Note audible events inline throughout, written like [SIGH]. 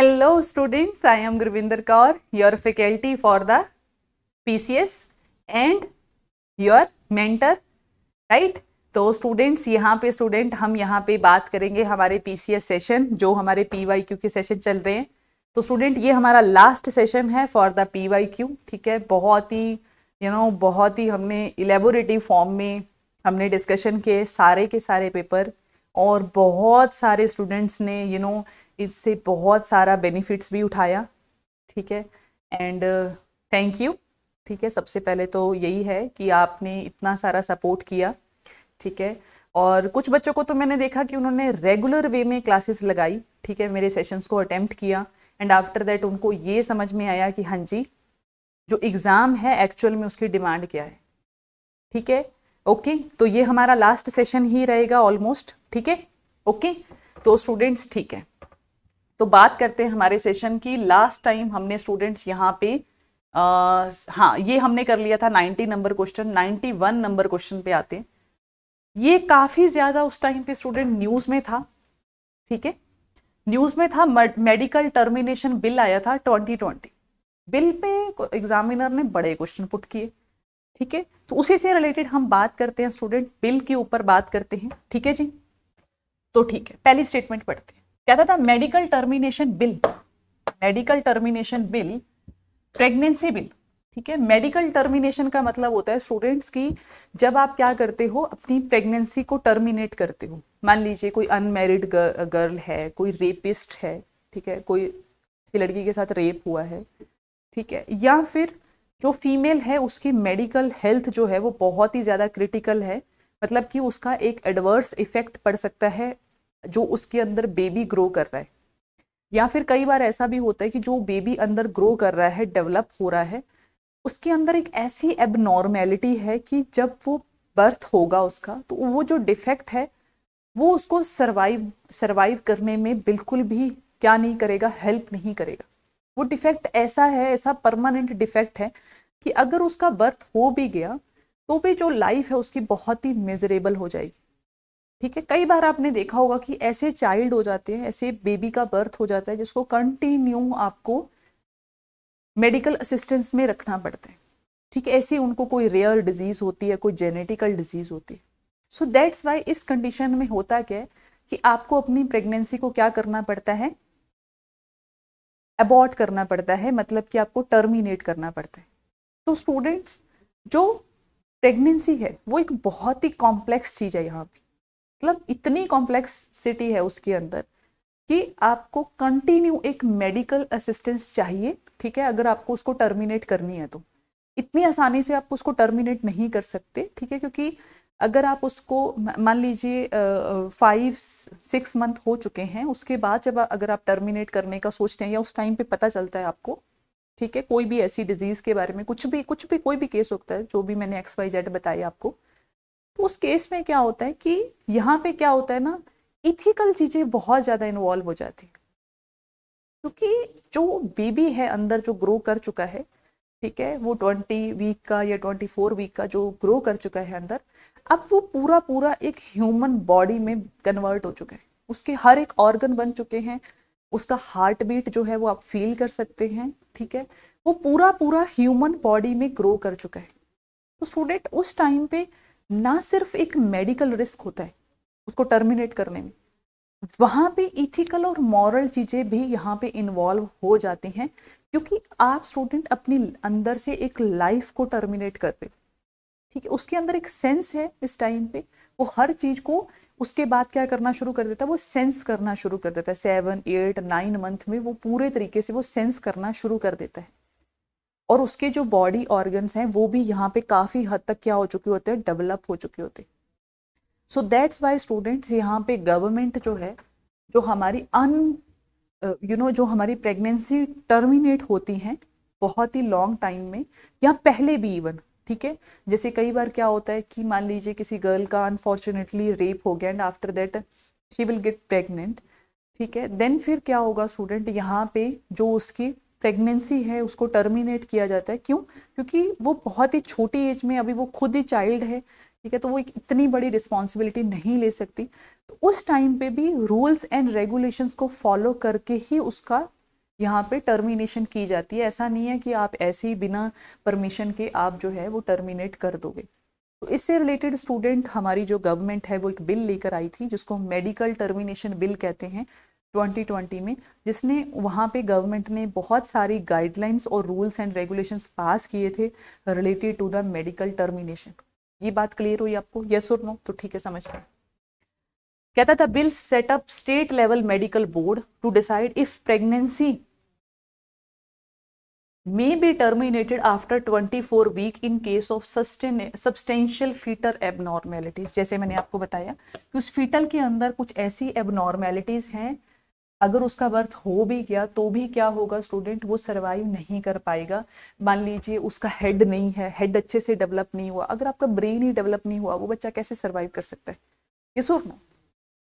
Hello students, I am Gurvinder Kaur, your faculty for the PCS and your mentor, right? तो students यहाँ पे student हम यहाँ पे बात करेंगे हमारे पीसीएस सेशन जो हमारे पीवाईक्यू के सेशन चल रहे हैं तो स्टूडेंट ये हमारा लास्ट सेशन है फॉर द पीवाईक्यू ठीक है बहुत ही यू नो बहुत ही हमने इलेबोरेटिव फॉर्म में हमने डिस्कशन किए सारे के सारे पेपर और बहुत सारे स्टूडेंट्स ने यू you नो know, इससे बहुत सारा बेनिफिट्स भी उठाया ठीक है एंड थैंक यू ठीक है सबसे पहले तो यही है कि आपने इतना सारा सपोर्ट किया ठीक है और कुछ बच्चों को तो मैंने देखा कि उन्होंने रेगुलर वे में क्लासेस लगाई ठीक है मेरे सेशंस को अटैम्प्ट किया एंड आफ्टर दैट उनको ये समझ में आया कि हाँ जी जो एग्ज़ाम है एक्चुअल में उसकी डिमांड क्या है ठीक है ओके तो ये हमारा लास्ट सेशन ही रहेगा ऑलमोस्ट ठीक है ओके तो स्टूडेंट्स ठीक है तो बात करते हैं हमारे सेशन की लास्ट टाइम हमने स्टूडेंट्स यहाँ पे हाँ ये हमने कर लिया था 90 नंबर क्वेश्चन 91 नंबर क्वेश्चन पे आते हैं ये काफ़ी ज़्यादा उस टाइम पे स्टूडेंट न्यूज़ में था ठीक है न्यूज़ में था मेडिकल टर्मिनेशन बिल आया था 2020 बिल पे एग्जामिनर ने बड़े क्वेश्चन पुट किए ठीक है तो उसी से रिलेटेड हम बात करते हैं स्टूडेंट बिल के ऊपर बात करते हैं ठीक है जी तो ठीक है पहली स्टेटमेंट पढ़ते हैं कहता था medical termination bill medical termination bill pregnancy bill ठीक है मेडिकल टर्मिनेशन का मतलब होता है स्टूडेंट्स की जब आप क्या करते हो अपनी प्रेगनेंसी को टर्मिनेट करते हो मान लीजिए कोई अनमेरिड गर्ल है कोई रेपिस्ट है ठीक है कोई किसी लड़की के साथ रेप हुआ है ठीक है या फिर जो फीमेल है उसकी मेडिकल हेल्थ जो है वो बहुत ही ज़्यादा क्रिटिकल है मतलब कि उसका एक एडवर्स इफेक्ट पड़ सकता है जो उसके अंदर बेबी ग्रो कर रहा है या फिर कई बार ऐसा भी होता है कि जो बेबी अंदर ग्रो कर रहा है डेवलप हो रहा है उसके अंदर एक ऐसी एबनॉर्मेलिटी है कि जब वो बर्थ होगा उसका तो वो जो डिफेक्ट है वो उसको सर्वाइव सर्वाइव करने में बिल्कुल भी क्या नहीं करेगा हेल्प नहीं करेगा वो डिफेक्ट ऐसा है ऐसा परमानेंट डिफेक्ट है कि अगर उसका बर्थ हो भी गया तो भी जो लाइफ है उसकी बहुत ही मेजरेबल हो जाएगी ठीक है कई बार आपने देखा होगा कि ऐसे चाइल्ड हो जाते हैं ऐसे बेबी का बर्थ हो जाता है जिसको कंटिन्यू आपको मेडिकल असिस्टेंस में रखना पड़ता है ठीक है ऐसी उनको कोई रेयर डिजीज़ होती है कोई जेनेटिकल डिजीज़ होती है सो दैट्स वाई इस कंडीशन में होता क्या है कि आपको अपनी प्रेगनेंसी को क्या करना पड़ता है अबॉर्ट करना पड़ता है मतलब कि आपको टर्मिनेट करना पड़ता है तो स्टूडेंट्स जो प्रेगनेंसी है वो एक बहुत ही कॉम्प्लेक्स चीज़ है यहाँ पे मतलब इतनी कॉम्प्लेक्स सिटी है उसके अंदर कि आपको कंटिन्यू एक मेडिकल असिस्टेंस चाहिए ठीक है अगर आपको उसको टर्मिनेट करनी है तो इतनी आसानी से आप उसको टर्मिनेट नहीं कर सकते ठीक है क्योंकि अगर आप उसको मान लीजिए फाइव सिक्स मंथ हो चुके हैं उसके बाद जब अगर आप टर्मिनेट करने का सोचते हैं या उस टाइम पे पता चलता है आपको ठीक है कोई भी ऐसी डिजीज़ के बारे में कुछ भी कुछ भी कोई भी केस होता है जो भी मैंने एक्स वाई जेड बताया आपको तो उस केस में क्या होता है कि यहाँ पे क्या होता है ना इथिकल चीज़ें बहुत ज़्यादा इन्वॉल्व हो जाती क्योंकि जो बेबी है अंदर जो ग्रो कर चुका है ठीक है वो ट्वेंटी वीक का या ट्वेंटी फोर वीक का जो ग्रो कर चुका है अंदर अब वो पूरा पूरा एक ह्यूमन बॉडी में कन्वर्ट हो चुका है उसके हर एक ऑर्गन बन चुके हैं उसका हार्ट बीट जो है वो आप फील कर सकते हैं ठीक है वो पूरा पूरा ह्यूमन बॉडी में ग्रो कर चुका है तो स्टूडेंट उस टाइम पे ना सिर्फ एक मेडिकल रिस्क होता है उसको टर्मिनेट करने में वहाँ पे इथिकल और मॉरल चीज़ें भी यहाँ पे इन्वॉल्व हो जाती हैं क्योंकि आप स्टूडेंट अपनी अंदर से एक लाइफ को टर्मिनेट कर रहे ठीक है उसके अंदर एक सेंस है इस टाइम पे वो हर चीज़ को उसके बाद क्या करना शुरू कर देता है वो सेंस करना शुरू कर देता है सेवन एट नाइन मंथ में वो पूरे तरीके से वो सेंस करना शुरू कर देता है और उसके जो बॉडी ऑर्गन्स हैं वो भी यहाँ पे काफ़ी हद तक क्या हो चुके होते हैं डेवलप हो चुके होते सो दैट्स वाई स्टूडेंट्स यहाँ पे गवर्नमेंट जो है जो हमारी अन यू नो जो हमारी प्रेगनेंसी टर्मिनेट होती हैं बहुत ही लॉन्ग टाइम में या पहले भी इवन ठीक है जैसे कई बार क्या होता है कि मान लीजिए किसी गर्ल का अनफॉर्चुनेटली रेप हो गया and after that she will get pregnant ठीक है देन फिर क्या होगा स्टूडेंट यहाँ पे जो उसकी प्रेगनेंसी है उसको टर्मिनेट किया जाता है क्यों क्योंकि वो बहुत ही छोटी एज में अभी वो खुद ही चाइल्ड है ठीक है तो वो इतनी बड़ी रिस्पॉन्सिबिलिटी नहीं ले सकती तो उस टाइम पे भी रूल्स एंड रेगुलेशंस को फॉलो करके ही उसका यहाँ पे टर्मिनेशन की जाती है ऐसा नहीं है कि आप ऐसे ही बिना परमिशन के आप जो है वो टर्मिनेट कर दोगे तो इससे रिलेटेड स्टूडेंट हमारी जो गवर्नमेंट है वो एक बिल लेकर आई थी जिसको मेडिकल टर्मिनेशन बिल कहते हैं 2020 में जिसने वहाँ पे गवर्नमेंट ने बहुत सारी गाइडलाइंस और रूल्स एंड रेगुलेशंस पास किए थे related to the medical termination ये बात क्लियर हुई आपको यस और नो तो ठीक है समझते हैं कहता था bill setup state level medical board to decide if pregnancy may be terminated after 24 week in case of sustain substantial foetal abnormalities जैसे मैंने आपको बताया कि उस फीटल के अंदर कुछ ऐसी एबनॉर्मेलिटीज हैं अगर उसका बर्थ हो भी गया तो भी क्या होगा स्टूडेंट वो सर्वाइव नहीं कर पाएगा मान लीजिए उसका हेड नहीं है हेड अच्छे से डेवलप नहीं हुआ अगर आपका ब्रेन ही डेवलप नहीं हुआ वो बच्चा कैसे सर्वाइव कर सकता है ये सुर ना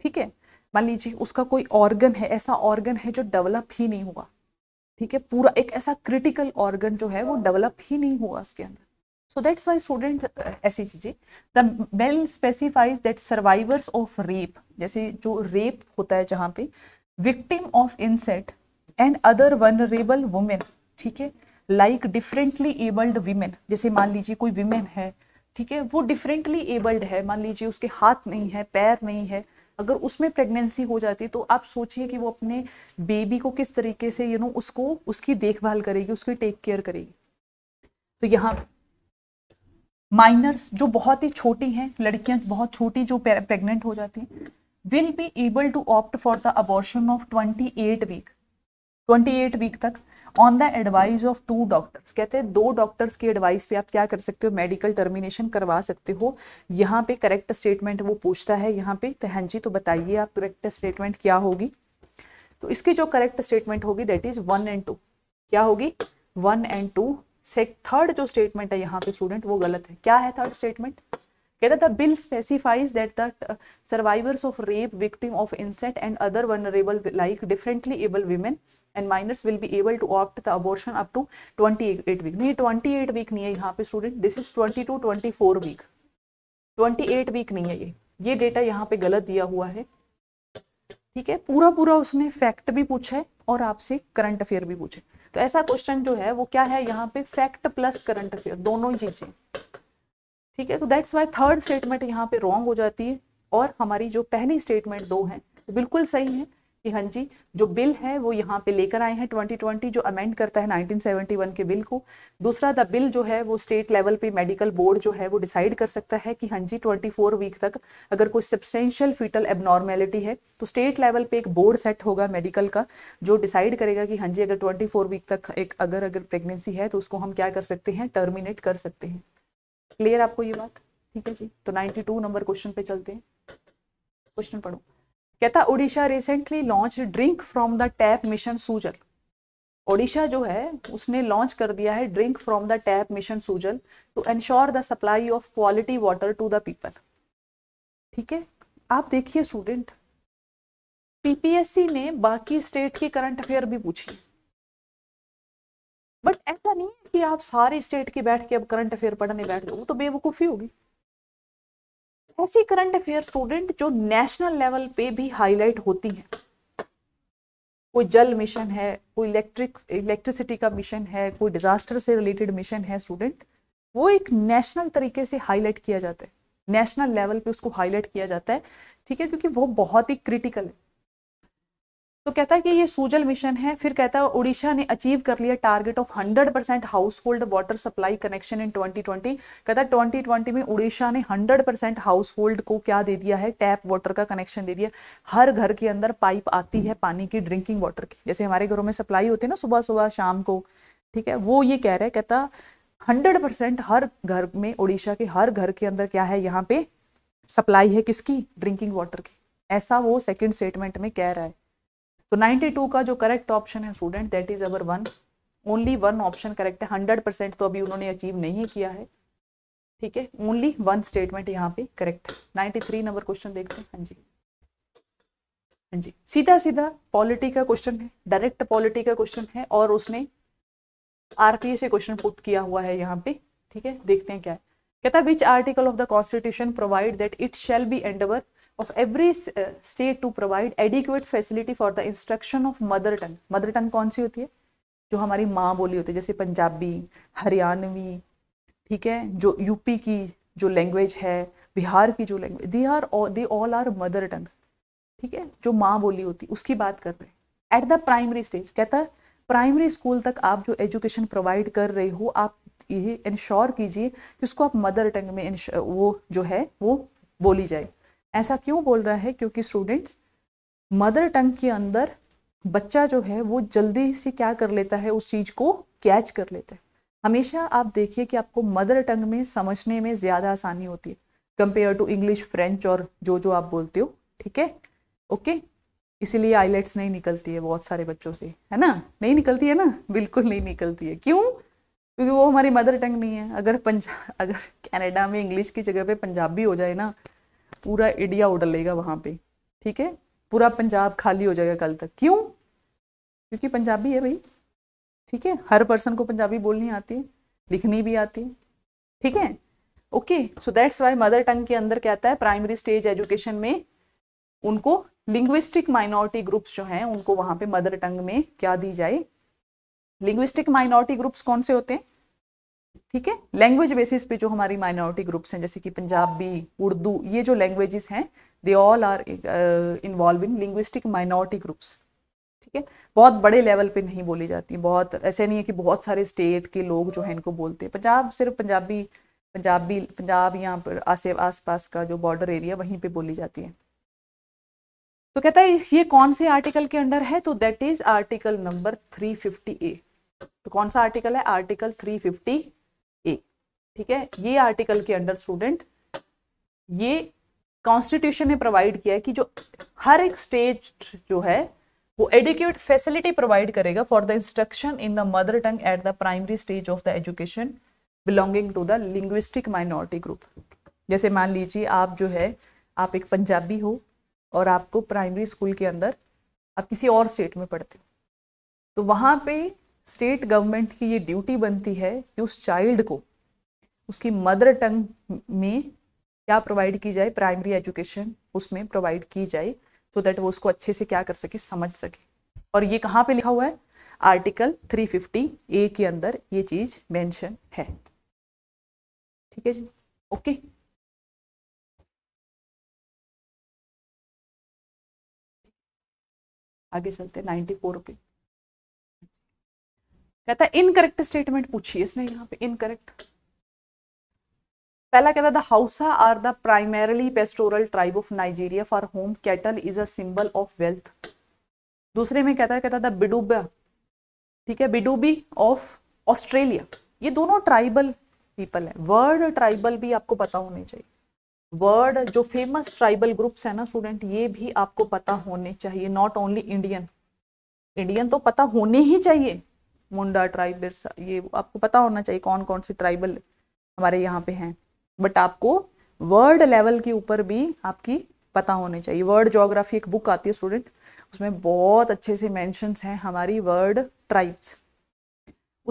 ठीक है मान लीजिए उसका कोई ऑर्गन है ऐसा ऑर्गन है जो डेवलप ही नहीं हुआ ठीक है पूरा एक ऐसा क्रिटिकल ऑर्गन जो है वो डेवलप ही नहीं हुआ उसके अंदर सो दैट्स वाई स्टूडेंट ऐसी चीज़ें the bill specifies that survivors of rape जैसे जो रेप होता है जहाँ पे victim of incest and other vulnerable women ठीक है लाइक डिफरेंटली एबल्ड वीमेन जैसे मान लीजिए कोई वीमेन है ठीक है वो डिफरेंटली एबल्ड है मान लीजिए उसके हाथ नहीं है पैर नहीं है अगर उसमें प्रेगनेंसी हो जाती है तो आप सोचिए कि वो अपने बेबी को किस तरीके से यू नो उसको उसकी देखभाल करेगी उसकी टेक केयर करेगी तो यहाँ माइनर्स जो बहुत ही छोटी हैं लड़कियां बहुत छोटी जो प्रेग्नेंट हो जाती हैं will be able to opt for the abortion of 28 week 28 week तक on the advice of two doctors कहते हैं दो डॉक्टर्स की एडवाइस पे आप क्या कर सकते हो मेडिकल टर्मिनेशन करवा सकते हो यहाँ पे करेक्ट स्टेटमेंट वो पूछता है यहाँ पे तो हाँ जी तो बताइए आप करेक्ट स्टेटमेंट क्या होगी तो इसकी जो करेक्ट स्टेटमेंट होगी that is one and two क्या होगी वन एंड टू से थर्ड जो स्टेटमेंट है यहाँ पे स्टूडेंट वो गलत है क्या है थर्ड स्टेटमेंट कहता था bill specifies that that survivors of rape victim of incest and other vulnerable like differently abled women and minors will be able to opt the abortion up to twenty eight week नहीं twenty eight week नहीं है यहाँ पे student this is twenty two twenty four week twenty eight week नहीं है ये ये data यहाँ पे गलत दिया हुआ है ठीक है पूरा पूरा उसने फैक्ट भी पूछे और आपसे करंट अफेयर भी पूछे तो ऐसा क्वेश्चन जो है वो क्या है यहाँ पे फैक्ट प्लस करंट अफेयर दोनों ही चीजें ठीक है तो दैट्स वाई थर्ड स्टेटमेंट यहाँ पे रॉन्ग हो जाती है और हमारी जो पहली स्टेटमेंट दो हैं तो बिल्कुल सही है कि हाँ जी जो बिल है वो यहाँ पे लेकर आए हैं 2020 जो अमेंड करता है 1971 के बिल को दूसरा द बिल जो है वो स्टेट लेवल पे मेडिकल बोर्ड जो है वो डिसाइड कर सकता है कि हाँ जी 24 वीक तक अगर कोई सब्सटेंशियल फीटल एबनॉर्मेलिटी है तो स्टेट लेवल पे एक बोर्ड सेट होगा मेडिकल का जो डिसाइड करेगा कि हाँ जी अगर ट्वेंटी वीक तक एक अगर अगर प्रेगनेंसी है तो उसको हम क्या कर सकते हैं टर्मिनेट कर सकते हैं क्लियर आपको ये बात ठीक है जी तो 92 नंबर क्वेश्चन पे चलते हैं क्वेश्चन पढ़ो कहता Odisha recently launch drink from the tap mission Sujal Odisha जो है उसने लॉन्च कर दिया है drink from the tap mission Sujal to ensure the supply of quality water to the people ठीक है आप देखिए स्टूडेंट पीपीएससी ने बाकी स्टेट की करंट अफेयर भी पूछी बट ऐसा नहीं है कि आप सारे स्टेट के बैठ के अब करंट अफेयर पढ़ने बैठ जाओ तो बेवकूफ़ी होगी ऐसी करंट अफेयर स्टूडेंट जो नेशनल लेवल पे भी हाईलाइट होती हैं कोई जल मिशन है कोई इलेक्ट्रिक इलेक्ट्रिसिटी का मिशन है कोई डिजास्टर से रिलेटेड मिशन है स्टूडेंट वो एक नेशनल तरीके से हाईलाइट किया जाता है नेशनल लेवल पे उसको हाईलाइट किया जाता है ठीक है क्योंकि वो बहुत ही क्रिटिकल है तो कहता है कि ये सूजल मिशन है फिर कहता है उड़ीसा ने अचीव कर लिया target of 100 percent household water supply connection in 2020 कहता है 2020 में उड़ीसा ने 100 परसेंट हाउस होल्ड को क्या दे दिया है टैप वाटर का कनेक्शन दे दिया हर घर के अंदर पाइप आती है पानी की ड्रिंकिंग वाटर की जैसे हमारे घरों में सप्लाई होती है ना सुबह सुबह शाम को ठीक है वो ये कह रहे हैं कहता हंड्रेड परसेंट हर घर में उड़ीसा के हर घर के अंदर क्या है यहाँ पे सप्लाई है किसकी ड्रिंकिंग वाटर की ऐसा वो सेकेंड स्टेटमेंट में कह रहा है तो 92 का जो करेक्ट ऑप्शन है student that is our one only one option correct है हंड्रेड परसेंट तो अभी उन्होंने अचीव नहीं किया है ठीक है ओनली वन स्टेटमेंट यहाँ पे करेक्ट है नाइन्टी थ्री नंबर क्वेश्चन देखते हैं हाँ जी हाँ जी सीधा सीधा पॉलिटी का क्वेश्चन है डायरेक्ट पॉलिटी का क्वेश्चन है और उसने आरपीए से क्वेश्चन पुट किया हुआ है यहाँ पे ठीक है देखते हैं क्या है कहता है which article of the constitution provide that it shall be endeavour of every uh, state to provide adequate facility for the instruction of mother tongue. Mother tongue कौन सी होती है जो हमारी माँ बोली होती है जैसे पंजाबी हरियाणवी ठीक है जो यूपी की जो लैंग्वेज है बिहार की जो language they are they all are mother tongue ठीक है जो माँ बोली होती उसकी बात कर रहे हैं एट द प्राइमरी स्टेज कहता है प्राइमरी स्कूल तक आप जो एजुकेशन प्रोवाइड कर रहे हो आप ये इंश्योर कीजिए कि उसको आप मदर टंग में वो जो है वो बोली जाए ऐसा क्यों बोल रहा है क्योंकि स्टूडेंट्स मदर टंग के अंदर बच्चा जो है वो जल्दी से क्या कर लेता है उस चीज़ को कैच कर लेता है हमेशा आप देखिए कि आपको मदर टंग में समझने में ज़्यादा आसानी होती है कंपेयर टू इंग्लिश फ्रेंच और जो जो आप बोलते हो ठीक है ओके इसीलिए आईलेट्स नहीं निकलती है बहुत सारे बच्चों से है ना नहीं निकलती है ना बिल्कुल नहीं निकलती है क्यों क्योंकि वो हमारी मदर टंग नहीं है अगर पंजा अगर कैनेडा में इंग्लिश की जगह पे पंजाबी हो जाए ना पूरा इंडिया उड़लेगा वहां पे ठीक है पूरा पंजाब खाली हो जाएगा कल तक क्यों क्योंकि पंजाबी है भाई ठीक है हर पर्सन को पंजाबी बोलनी आती है लिखनी भी आती है ठीक है okay so that's why mother tongue के अंदर क्या आता है प्राइमरी स्टेज एजुकेशन में उनको लिंग्विस्टिक माइनॉरिटी ग्रुप्स जो हैं उनको वहां पे मदर टंग में क्या दी जाए लिंग्विस्टिक माइनॉरिटी ग्रुप्स कौन से होते हैं ठीक है लैंग्वेज बेसिस पे जो हमारी माइनॉरिटी ग्रुप्स हैं जैसे कि पंजाबी उर्दू ये जो लैंग्वेजेस हैं they all are involve in linguistic minority groups ठीक है बहुत बड़े लेवल पे नहीं बोली जाती बहुत ऐसे नहीं है कि बहुत सारे स्टेट के लोग जो है इनको बोलते हैं पंजाब सिर्फ पंजाबी पंजाबी पंजाब यहाँ पर आसे आस पास का जो बॉर्डर एरिया वहीं पर बोली जाती है तो कहता है ये कौन से आर्टिकल के अंडर है तो that is article number three A तो कौन सा आर्टिकल है आर्टिकल थ्री ठीक है ये आर्टिकल के अंडर स्टूडेंट ये कॉन्स्टिट्यूशन ने प्रोवाइड किया है कि जो हर एक स्टेज जो है वो एडिक्यूट फैसिलिटी प्रोवाइड करेगा for the instruction in the mother tongue at the primary stage of the education belonging to the linguistic minority group जैसे मान लीजिए आप जो है आप एक पंजाबी हो और आपको प्राइमरी स्कूल के अंदर आप किसी और स्टेट में पढ़ते हो तो वहाँ पे स्टेट गवर्नमेंट की ये ड्यूटी बनती है कि उस चाइल्ड को उसकी मदर टंग में क्या प्रोवाइड की जाए प्राइमरी एजुकेशन उसमें प्रोवाइड की जाए सो so दैट वो उसको अच्छे से क्या कर सके समझ सके और ये कहाँ पे लिखा हुआ है आर्टिकल 350 ए के अंदर ये चीज मेंशन है ठीक है जी ओके आगे चलते नाइन्टी फोर पे कहता इनकरेक्ट स्टेटमेंट पूछिए इसने यहाँ पे इनकरेक्ट पहला कहता the Hausa are the primarily pastoral tribe of Nigeria for whom cattle is a symbol of wealth दूसरे में कहता है कहता है द बिडुबा ठीक है बिडुबी ऑफ ऑस्ट्रेलिया ये दोनों ट्राइबल पीपल है वर्ड ट्राइबल भी आपको पता होने चाहिए वर्ड जो फेमस ट्राइबल ग्रुप्स है ना स्टूडेंट ये भी आपको पता होने चाहिए नॉट ओनली इंडियन इंडियन तो पता होने ही चाहिए मुंडा ट्राइब ये आपको पता होना चाहिए कौन कौन से ट्राइबल हमारे यहाँ पे हैं बट आपको वर्ल्ड लेवल के ऊपर भी आपकी पता होनी चाहिए वर्ल्ड ज्योग्राफी एक बुक आती है स्टूडेंट उसमें बहुत अच्छे से मैंशन हैं हमारी वर्ल्ड ट्राइब्स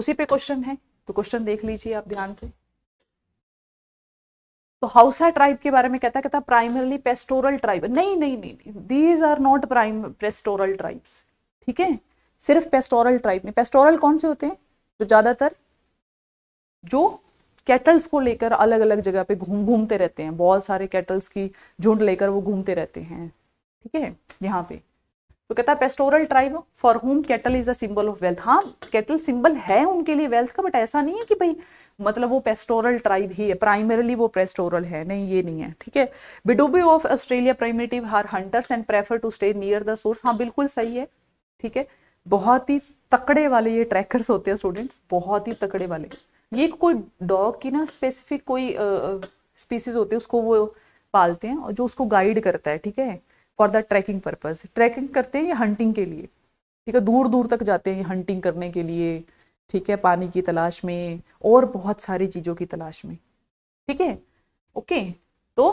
उसी पे क्वेश्चन है तो क्वेश्चन देख लीजिए आप ध्यान से तो हाउसा ट्राइब के बारे में कहता कहता प्राइमरली पेस्टोरल ट्राइब नहीं नहीं नहीं these are not prime pastoral tribes ठीक है सिर्फ पेस्टोरल ट्राइब नहीं पेस्टोरल कौन से होते हैं जो ज़्यादातर जो कैटल्स को लेकर अलग अलग जगह पे घूम घूमते रहते हैं बहुत सारे कैटल्स की झुंड लेकर वो घूमते रहते हैं ठीक है यहाँ पे तो कहता है pastoral tribe for whom cattle is a symbol of wealth हाँ कैटल सिंबल है उनके लिए वेल्थ का बट ऐसा नहीं है कि भाई मतलब वो पेस्टोरल ट्राइब ही है प्राइमरली वो पेस्टोरल है नहीं ये नहीं है ठीक है बिडुबी ऑफ ऑस्ट्रेलिया प्राइमेटिव हार hunters and prefer to stay near the source हाँ बिल्कुल सही है ठीक है बहुत ही तकड़े वाले ये ट्रैकर्स होते हैं स्टूडेंट्स बहुत ही तकड़े वाले ये कोई डॉग की ना स्पेसिफिक कोई स्पीसीज होती है उसको वो पालते हैं और जो उसको गाइड करता है ठीक है for the tracking purpose tracking करते हैं ये हंटिंग के लिए ठीक है दूर दूर तक जाते हैं हंटिंग करने के लिए ठीक है पानी की तलाश में और बहुत सारी चीज़ों की तलाश में ठीक है ओके तो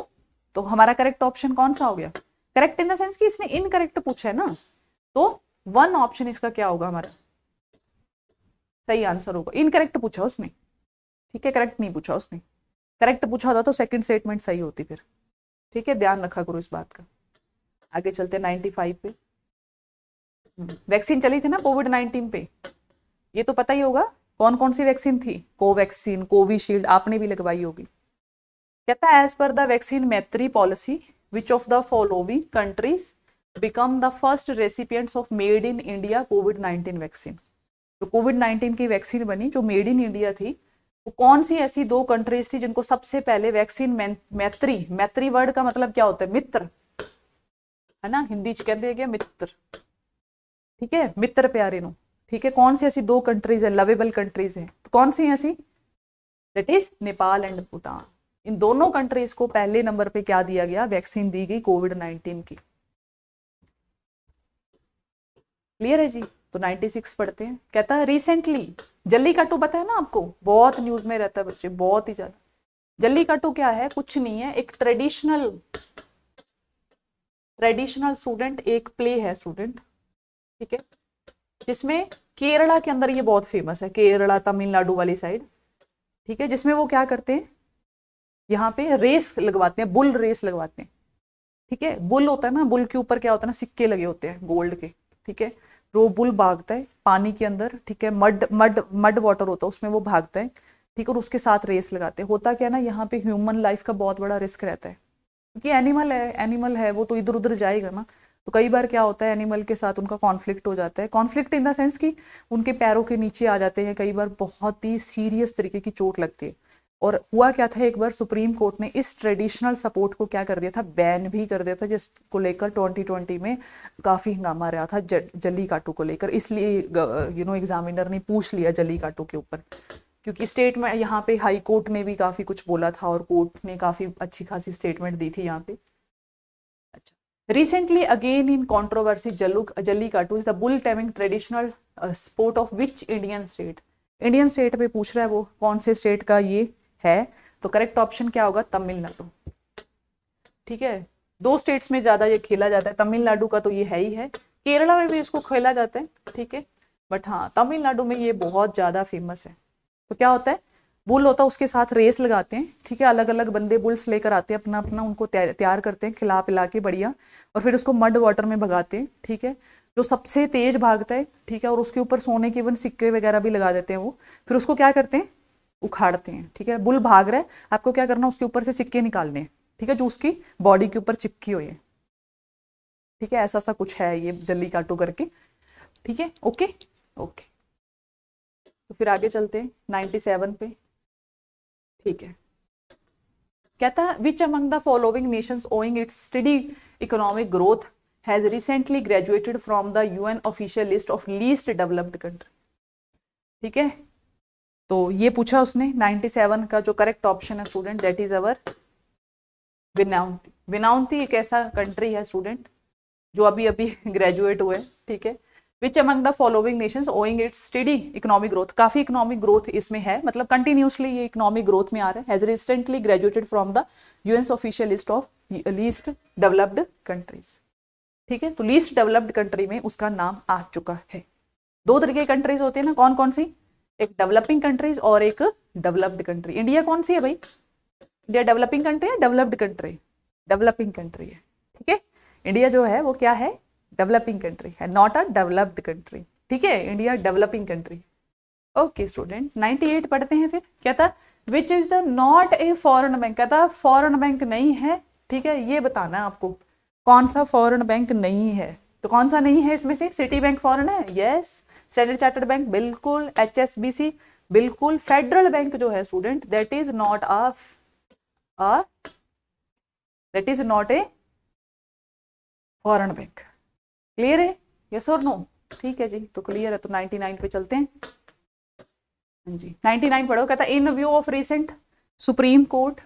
तो हमारा करेक्ट ऑप्शन कौन सा हो गया करेक्ट इन द सेंस कि इसने इनकरेक्ट पूछा है ना तो वन ऑप्शन इसका क्या होगा हमारा सही आंसर होगा इनकरेक्ट पूछा उसने ठीक है करेक्ट नहीं पूछा उसने करेक्ट तो पूछा होता तो सेकंड स्टेटमेंट सही होती फिर ठीक है ध्यान रखा करो इस बात का आगे चलते नाइन्टी फाइव पे वैक्सीन हम्म, चली थी ना कोविड नाइन्टीन पे ये तो पता ही होगा कौन कौन सी वैक्सीन थी कोवैक्सीन कोविशील्ड आपने भी लगवाई होगी कहता है एज पर the vaccine Maitri policy which of the following countries become the first recipients of made in India COVID nineteen vaccine तो कोविड नाइन्टीन की वैक्सीन बनी जो मेड इन इंडिया थी तो कौन सी ऐसी दो कंट्रीज थी जिनको सबसे पहले वैक्सीन मैत्री मैत्री वर्ड का मतलब क्या होता है मित्र है ना हिंदी च कहते हैं मित्र ठीक है मित्र प्यारे नो ठीक है कौन सी ऐसी दो कंट्रीज है लवेबल कंट्रीज है तो कौन सी ऐसी that is Nepal and Bhutan इन दोनों कंट्रीज को पहले नंबर पे क्या दिया गया वैक्सीन दी गई कोविड नाइनटीन की क्लियर है जी तो 96 पढ़ते हैं कहता है रिसेंटली जल्ली काटू पता है ना आपको बहुत न्यूज में रहता है बच्चे बहुत ही ज्यादा जल्ली काटू क्या है कुछ नहीं है एक ट्रेडिशनल ट्रेडिशनल स्टूडेंट एक प्ले है स्टूडेंट ठीक है जिसमें केरला के अंदर ये बहुत फेमस है केरला तमिलनाडु वाली साइड ठीक है जिसमें वो क्या करते हैं यहाँ पे रेस लगवाते हैं बुल रेस लगवाते हैं ठीक है बुल होता है ना बुल के ऊपर क्या होता है ना सिक्के लगे होते हैं गोल्ड के ठीक है वो बुल भागता है पानी के अंदर ठीक है मड मड मड वाटर होता है उसमें वो भागता है ठीक और उसके साथ रेस लगाते हैं होता क्या ना यहाँ पे ह्यूमन लाइफ का बहुत बड़ा रिस्क रहता है क्योंकि एनिमल है एनिमल है वो तो इधर उधर जाएगा ना तो कई बार क्या होता है एनिमल के साथ उनका कॉन्फ्लिक्ट हो जाता है कॉन्फ्लिक्ट इन द सेंस कि उनके पैरों के नीचे आ जाते हैं कई बार बहुत ही सीरियस तरीके की चोट लगती है और हुआ क्या था एक बार सुप्रीम कोर्ट ने इस ट्रेडिशनल सपोर्ट को क्या कर दिया था बैन भी कर दिया था जिसको लेकर 2020 में काफ़ी हंगामा रहा था जली काटू को लेकर इसलिए यू नो एग्जामिनर ने पूछ लिया जली काटू के ऊपर क्योंकि स्टेट में यहाँ पे हाई कोर्ट ने भी काफ़ी कुछ बोला था और कोर्ट ने काफ़ी अच्छी खासी स्टेटमेंट दी थी यहाँ पे again in controversy controversy, Jallikattu is the bull taming traditional sport of which Indian state Indian state पे पूछ रहा है वो कौन से स्टेट का ये है तो करेक्ट ऑप्शन क्या होगा तमिलनाडु ठीक है दो स्टेट्स में ज्यादा ये खेला जाता है तमिलनाडु का तो ये है ही है केरला में भी इसको खेला जाता है ठीक है बट हाँ तमिलनाडु में ये बहुत ज्यादा फेमस है तो क्या होता है बुल होता है उसके साथ रेस लगाते हैं ठीक है अलग अलग बंदे बुल्स लेकर आते हैं अपना अपना उनको तैयार करते हैं खिला पिला के बढ़िया और फिर उसको मड वाटर में भगाते हैं ठीक है जो सबसे तेज भागता है ठीक है और उसके ऊपर सोने के इवन सिक्के वगैरह भी लगा देते हैं वो फिर उसको क्या करते हैं उखाड़ते हैं ठीक है बुल भाग रहा है आपको क्या करना उसके ऊपर से सिक्के निकालने ठीक है जो उसकी बॉडी के ऊपर चिपकी हुई है ठीक है ऐसा सा कुछ है ये जल्दी काटो करके ठीक है ओके ओके तो फिर आगे चलते नाइनटी नाइन्टी सेवन पे ठीक है कहता है which among the following nations owing its study economic growth has recently graduated from the UN official list of least developed country ठीक है तो ये पूछा उसने 97 का जो करेक्ट ऑप्शन है student that is our Vanuatu Vanuatu एक ऐसा कंट्री है स्टूडेंट जो अभी अभी ग्रेजुएट [LAUGHS] हुए ठीक है which among the following nations owing its study economic growth काफ़ी इकोनॉमिक ग्रोथ इसमें है मतलब कंटिन्यूसली ये इकोनॉमिक ग्रोथ में आ रहा है as recently graduated from the UN's official list of least developed countries ठीक है तो लीस्ट डेवलप्ड कंट्री में उसका नाम आ चुका है दो तरीके की कंट्रीज होती है ना कौन कौन सी एक डेवलपिंग कंट्रीज और एक डेवलप्ड कंट्री इंडिया कौन सी है भाई इंडिया डेवलपिंग कंट्री है डेवलप्ड कंट्री डेवलपिंग कंट्री है ठीक है इंडिया जो है वो क्या है डेवलपिंग कंट्री है नॉट अ डेवलप्ड कंट्री ठीक है India developing country okay student 98 पढ़ते हैं फिर क्या था which is the not a foreign bank क्या था फॉरन बैंक नहीं है ठीक है ये बताना आपको कौन सा फॉरन बैंक नहीं है तो कौन सा नहीं है इसमें से सिटी बैंक फॉरन है yes yes. Standard Chartered bank बिल्कुल एचएसबीसी बिल्कुल फेडरल बैंक जो है student that is not a that is not a foreign bank clear है यस और नो ठीक है जी तो क्लियर है तो 99 पे चलते हैं हाँ जी 99 पढ़ो कहता in view of recent Supreme Court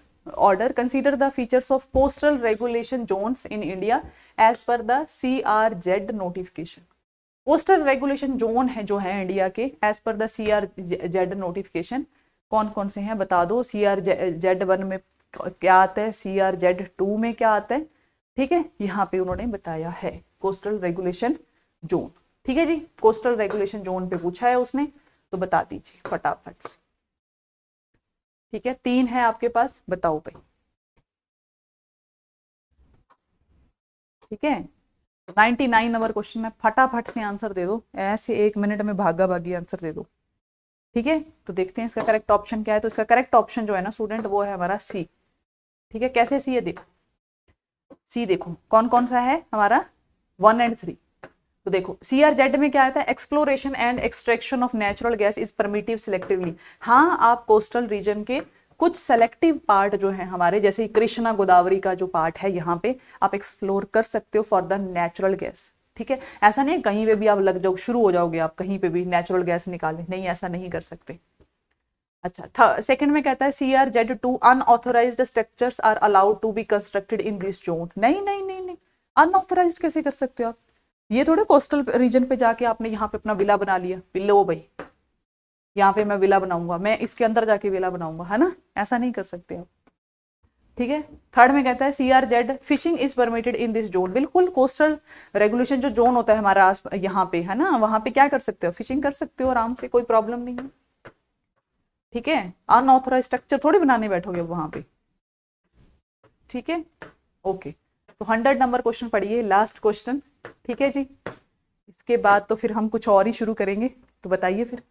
order consider the features of coastal regulation zones in india as per the crz notification coastal regulation zone है जो है इंडिया के एज पर the C R Z notification कौन कौन से हैं बता दो सी आर जेड वन में क्या आता है सी आर जेड टू में क्या आता है ठीक है यहाँ पे उन्होंने बताया है कोस्टल रेगुलेशन जोन ठीक है जी कोस्टल रेगुलेशन जोन पे पूछा है उसने तो बता दीजिए फटाफट से ठीक है तीन है आपके पास बताओ भाई ठीक है नाइनटी नाइन नंबर क्वेश्चन है फटाफट से आंसर दे दो ऐसे एक मिनट में भागा भागी आंसर दे दो ठीक है तो देखते हैं इसका करेक्ट ऑप्शन क्या है तो इसका करेक्ट ऑप्शन जो है ना स्टूडेंट वो है हमारा सी ठीक है कैसे सी है देखो सी देखो कौन कौन सा है हमारा वन एंड थ्री तो देखो सी आर जेड में क्या आता है exploration and extraction of natural gas is permitted selectively हाँ आप कोस्टल रीजन के कुछ सेलेक्टिव पार्ट जो है हमारे जैसे कृष्णा गोदावरी का जो पार्ट है यहाँ पे आप एक्सप्लोर कर सकते हो फॉर द नेचुरल गैस ठीक है ऐसा नहीं कहीं पे भी आप लग जाओ शुरू हो जाओगे आप कहीं पे भी नेचुरल गैस निकालें नहीं ऐसा नहीं कर सकते अच्छा सेकंड में कहता है C R Z two unauthorized structure are allowed to be constructed in this zone नहीं नहीं नहीं नहीं अनऑथोराइज कैसे कर सकते हो आप ये थोड़े कोस्टल रीजन पे जाके आपने यहाँ पे अपना विला बना लिया लो भाई यहाँ पे मैं विला बनाऊंगा मैं इसके अंदर जाके विला बनाऊंगा है ना ऐसा नहीं कर सकते आप ठीक है थर्ड में कहता है C R Z fishing is permitted in this zone बिल्कुल कोस्टल रेगुलेशन जो जोन होता है हमारा यहाँ पे है ना वहां पे क्या कर सकते हो फिशिंग कर सकते हो आराम से कोई प्रॉब्लम नहीं है ठीक है अनऑथोराइज स्ट्रक्चर थोड़ी बनाने बैठोगे वहां पे ठीक है ओके तो हंड्रेड नंबर क्वेश्चन पढ़िए लास्ट क्वेश्चन ठीक है जी इसके बाद तो फिर हम कुछ और ही शुरू करेंगे तो बताइए फिर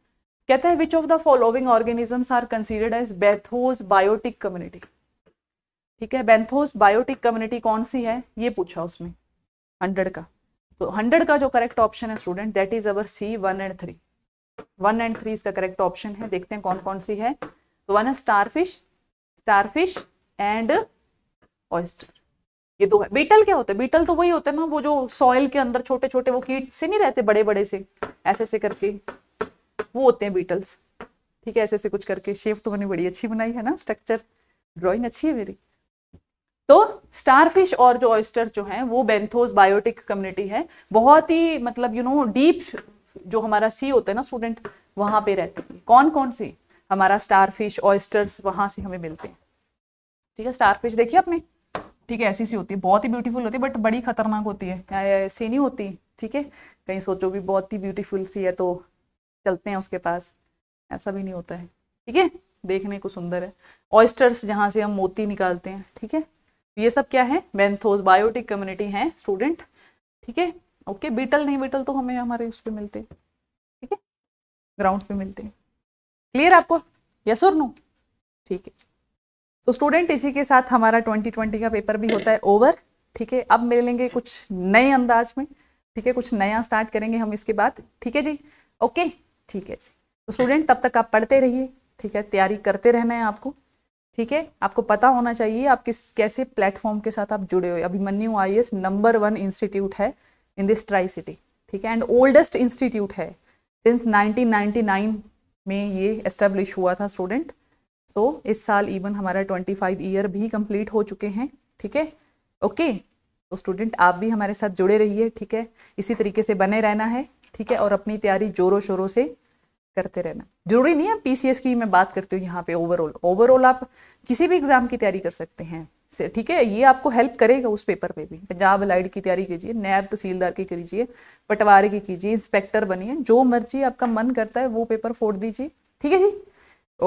कहते हैं which of the following organisms are considered as benthos biotic community ठीक है बेंथोस बायोटिक कम्युनिटी कौन सी है ये पूछा उसमें हंड्रेड का तो हंड्रेड का जो करेक्ट ऑप्शन है student that is our C one and three one and three इसका करेक्ट ऑप्शन है देखते हैं कौन कौन सी है तो वन है स्टारफिश स्टारफिश एंड ऑयस्टर ये दो है बीटल क्या होते हैं बीटल तो वही होते हैं ना वो जो सॉइल के अंदर छोटे छोटे वो कीट से नहीं रहते बड़े बड़े से ऐसे ऐसे करके वो होते हैं बीटल्स ठीक है ऐसे ऐसे कुछ करके शेप तो मैंने बड़ी अच्छी बनाई है ना स्ट्रक्चर ड्राइंग अच्छी है मेरी तो स्टारफिश और जो ऑयस्टर जो हैं वो बेंथोस बायोटिक कम्युनिटी है बहुत ही मतलब यू नो डीप जो हमारा सी होता है ना स्टूडेंट वहां पे रहते हैं कौन कौन से हमारा स्टारफिश ऑयस्टर्स वहां से हमें मिलते हैं ठीक है स्टारफिश देखिए आपने ठीक है ऐसी सी होती है बहुत ही ब्यूटीफुल होती है बट बड़ी खतरनाक होती है ऐसी नहीं होती ठीक है कहीं सोचो भी बहुत ही ब्यूटीफुल सी है तो चलते हैं उसके पास ऐसा भी नहीं होता है ठीक है देखने को सुंदर है ऑयस्टर्स जहाँ से हम मोती निकालते हैं ठीक है तो ये सब क्या है बेंथोस बायोटिक कम्युनिटी है स्टूडेंट ठीक है ओके बीटल नहीं बीटल तो हमें हमारे उस पर मिलते हैं ठीक है ग्राउंड पे मिलते हैं क्लियर आपको यस और नो ठीक है तो स्टूडेंट इसी के साथ हमारा 2020 का पेपर भी होता है ओवर ठीक है अब मिल लेंगे कुछ नए अंदाज में ठीक है कुछ नया स्टार्ट करेंगे हम इसके बाद ठीक है जी ओके ठीक है जी तो स्टूडेंट तब तक आप पढ़ते रहिए ठीक है तैयारी करते रहना है आपको ठीक है आपको पता होना चाहिए आप किस कैसे प्लेटफॉर्म के साथ आप जुड़े हुए Abhimanyu I S number one institute है इन दिस ट्राई सिटी ठीक है एंड ओल्डेस्ट इंस्टीट्यूट है सिंस 1999 में ये एस्टेब्लिश हुआ था स्टूडेंट सो so, इस साल इवन हमारा 25 ईयर भी कंप्लीट हो चुके हैं ठीक है ओके तो स्टूडेंट आप भी हमारे साथ जुड़े रहिए ठीक है इसी तरीके से बने रहना है ठीक है और अपनी तैयारी जोरों शोरों से करते रहना जरूरी नहीं है पीसीएस की मैं बात करती हूँ यहाँ पे ओवरऑल ओवरऑल आप किसी भी एग्जाम की तैयारी कर सकते हैं ठीक है ये आपको हेल्प करेगा उस पेपर पे भी पंजाब लाइड की तैयारी कीजिए नैब तहसीलदार की कीजिए पटवारी की कीजिए इंस्पेक्टर बनिए जो मर्जी आपका मन करता है वो पेपर फोड़ दीजिए ठीक है जी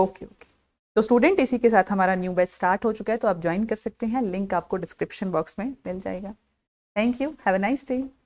ओके ओके तो स्टूडेंट इसी के साथ हमारा न्यू बैच स्टार्ट हो चुका है तो आप ज्वाइन कर सकते हैं लिंक आपको डिस्क्रिप्शन बॉक्स में मिल जाएगा thank you have a nice day